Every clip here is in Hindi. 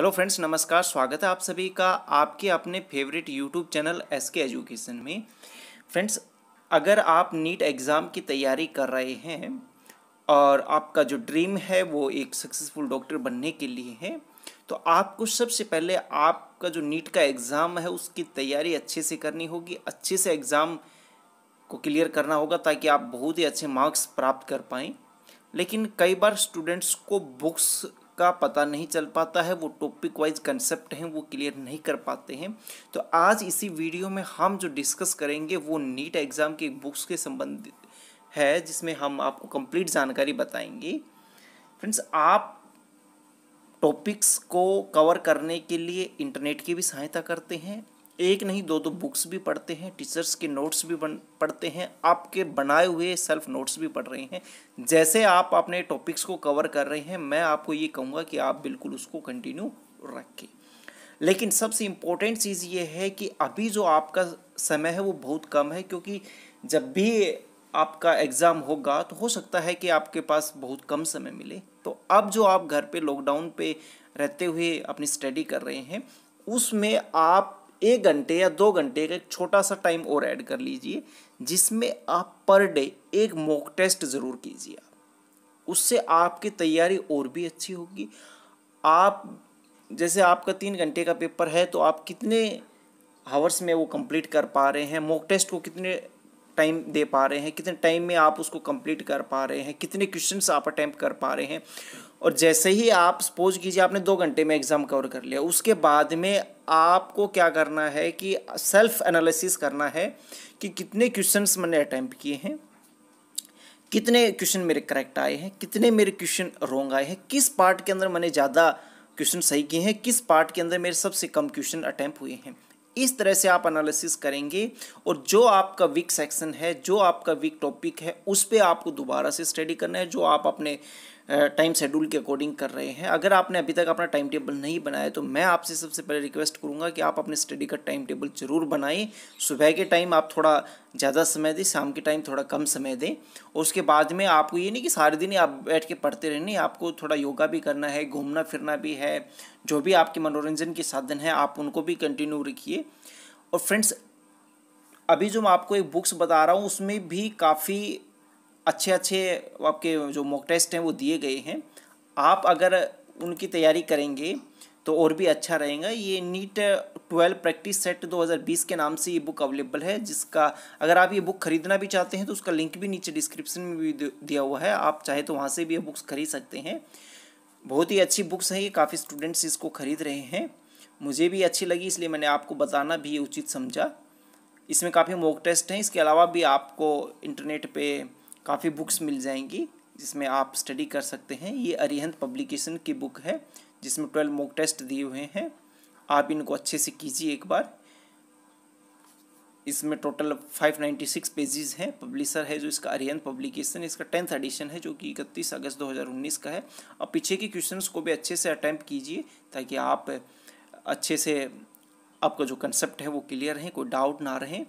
हेलो फ्रेंड्स नमस्कार स्वागत है आप सभी का आपके अपने favourite YouTube channel S K education में फ्रेंड्स अगर आप नीट एग्ज़ाम की तैयारी कर रहे हैं और आपका जो ड्रीम है वो एक सक्सेसफुल डॉक्टर बनने के लिए है तो आपको सबसे पहले आपका जो नीट का एग्ज़ाम है उसकी तैयारी अच्छे से करनी होगी अच्छे से एग्ज़ाम को क्लियर करना होगा ताकि आप बहुत ही अच्छे मार्क्स प्राप्त कर पाएँ लेकिन कई बार स्टूडेंट्स को बुक्स का पता नहीं चल पाता है वो टॉपिक वाइज कंसेप्ट हैं वो क्लियर नहीं कर पाते हैं तो आज इसी वीडियो में हम जो डिस्कस करेंगे वो नीट एग्ज़ाम की बुक्स के संबंधित है जिसमें हम आपको कंप्लीट जानकारी बताएंगे फ्रेंड्स आप टॉपिक्स को कवर करने के लिए इंटरनेट की भी सहायता करते हैं एक नहीं दो दो बुक्स भी पढ़ते हैं टीचर्स के नोट्स भी बन पढ़ते हैं आपके बनाए हुए सेल्फ नोट्स भी पढ़ रहे हैं जैसे आप अपने टॉपिक्स को कवर कर रहे हैं मैं आपको ये कहूँगा कि आप बिल्कुल उसको कंटिन्यू रखें लेकिन सबसे इम्पोर्टेंट चीज़ ये है कि अभी जो आपका समय है वो बहुत कम है क्योंकि जब भी आपका एग्ज़ाम होगा तो हो सकता है कि आपके पास बहुत कम समय मिले तो अब जो आप घर पे लॉकडाउन पे रहते हुए अपनी स्टडी कर रहे हैं उसमें आप एक घंटे या दो घंटे का एक छोटा सा टाइम और ऐड कर लीजिए जिसमें आप पर डे एक मॉक टेस्ट ज़रूर कीजिए उससे आपकी तैयारी और भी अच्छी होगी आप जैसे आपका तीन घंटे का पेपर है तो आप कितने हावर्स में वो कंप्लीट कर पा रहे हैं मॉक टेस्ट को कितने टाइम दे पा रहे हैं कितने टाइम में आप उसको कंप्लीट कर पा रहे हैं कितने क्वेश्चन आप अटैम्प्ट कर पा रहे हैं और जैसे ही आप सपोज कीजिए आपने दो घंटे में एग्ज़ाम कवर कर लिया उसके बाद में आपको क्या करना है कि सेल्फ एनालिसिस करना है कि कितने क्वेश्चंस मैंने अटैम्प्ट किए हैं कितने क्वेश्चन मेरे करेक्ट आए हैं कितने मेरे क्वेश्चन रोंग आए हैं किस पार्ट के अंदर मैंने ज़्यादा क्वेश्चन सही किए हैं किस पार्ट के अंदर मेरे सबसे कम क्वेश्चन अटैम्प्ट हुए हैं इस तरह से आप एनालिसिस करेंगे और जो आपका वीक सेक्शन है जो आपका वीक टॉपिक है उस पर आपको दोबारा से स्टडी करना है जो आप अपने टाइम शेड्यूल के अकॉर्डिंग कर रहे हैं अगर आपने अभी तक अपना टाइम टेबल नहीं बनाया तो मैं आपसे सबसे पहले रिक्वेस्ट करूँगा कि आप अपने स्टडी का टाइम टेबल ज़रूर बनाएं सुबह के टाइम आप थोड़ा ज़्यादा समय दें शाम के टाइम थोड़ा कम समय दें और उसके बाद में आपको ये नहीं कि सारे दिन आप बैठ के पढ़ते रहने आपको थोड़ा योगा भी करना है घूमना फिरना भी है जो भी आपके मनोरंजन के साधन हैं आप उनको भी कंटिन्यू रखिए और फ्रेंड्स अभी जो मैं आपको एक बुक्स बता रहा हूँ उसमें भी काफ़ी अच्छे अच्छे आपके जो मॉक टेस्ट हैं वो दिए गए हैं आप अगर उनकी तैयारी करेंगे तो और भी अच्छा रहेगा ये नीट ट्वेल्व प्रैक्टिस सेट 2020 के नाम से ये बुक अवेलेबल है जिसका अगर आप ये बुक खरीदना भी चाहते हैं तो उसका लिंक भी नीचे डिस्क्रिप्शन में भी दिया हुआ है आप चाहे तो वहाँ से भी ये बुक्स खरीद सकते हैं बहुत ही अच्छी बुक्स हैं ये काफ़ी स्टूडेंट्स इसको खरीद रहे हैं मुझे भी अच्छी लगी इसलिए मैंने आपको बताना भी उचित समझा इसमें काफ़ी मॉक टेस्ट हैं इसके अलावा भी आपको इंटरनेट पर काफ़ी बुक्स मिल जाएंगी जिसमें आप स्टडी कर सकते हैं ये अरिहंत पब्लिकेशन की बुक है जिसमें ट्वेल्व मॉक टेस्ट दिए हुए हैं आप इनको अच्छे से कीजिए एक बार इसमें total five ninety six pages हैं पब्लिशर है जो इसका अरिहंत पब्लिकेशन इसका टेंथ एडिशन है जो कि इकतीस अगस्त दो हज़ार उन्नीस का है और पीछे के क्वेश्चंस को भी अच्छे से अटैम्प्ट कीजिए ताकि आप अच्छे से आपका जो कंसेप्ट है वो क्लियर रहें कोई डाउट ना रहें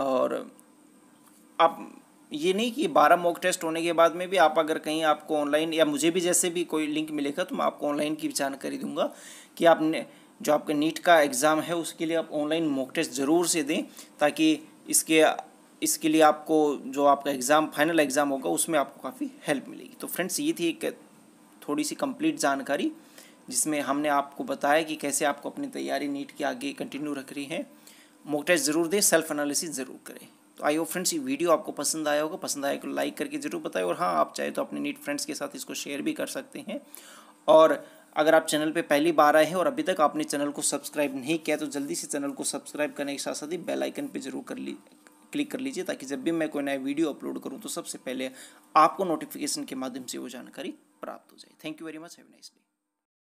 और आप ये नहीं कि बारह मॉक टेस्ट होने के बाद में भी आप अगर कहीं आपको ऑनलाइन या मुझे भी जैसे भी कोई लिंक मिलेगा तो मैं आपको ऑनलाइन की जानकारी दूंगा कि आपने जो आपके नीट का एग्ज़ाम है उसके लिए आप ऑनलाइन मॉक टेस्ट ज़रूर से दें ताकि इसके इसके लिए आपको जो आपका एग्ज़ाम फाइनल एग्ज़ाम होगा उसमें आपको काफ़ी हेल्प मिलेगी तो फ्रेंड्स ये थी एक थोड़ी सी कंप्लीट जानकारी जिसमें हमने आपको बताया कि कैसे आपको अपनी तैयारी नीट की आगे कंटिन्यू रख रही है मॉक टेस्ट ज़रूर दें सेल्फ एनालिसिस ज़रूर करें तो आई होप फ्रेंड्स ये वीडियो आपको पसंद आया होगा पसंद आया तो लाइक करके ज़रूर बताएं और हाँ आप चाहे तो अपने नीट फ्रेंड्स के साथ इसको शेयर भी कर सकते हैं और अगर आप चैनल पे पहली बार आए हैं और अभी तक आपने चैनल को सब्सक्राइब नहीं किया तो जल्दी से चैनल को सब्सक्राइब करने के साथ साथ ही बेल आइकन पे जरूर कर ली क्लिक कर लीजिए ताकि जब भी मैं कोई नया वीडियो अपलोड करूँ तो सबसे पहले आपको नोटिफिकेशन के माध्यम से वो जानकारी प्राप्त हो जाए thank you very much have nice day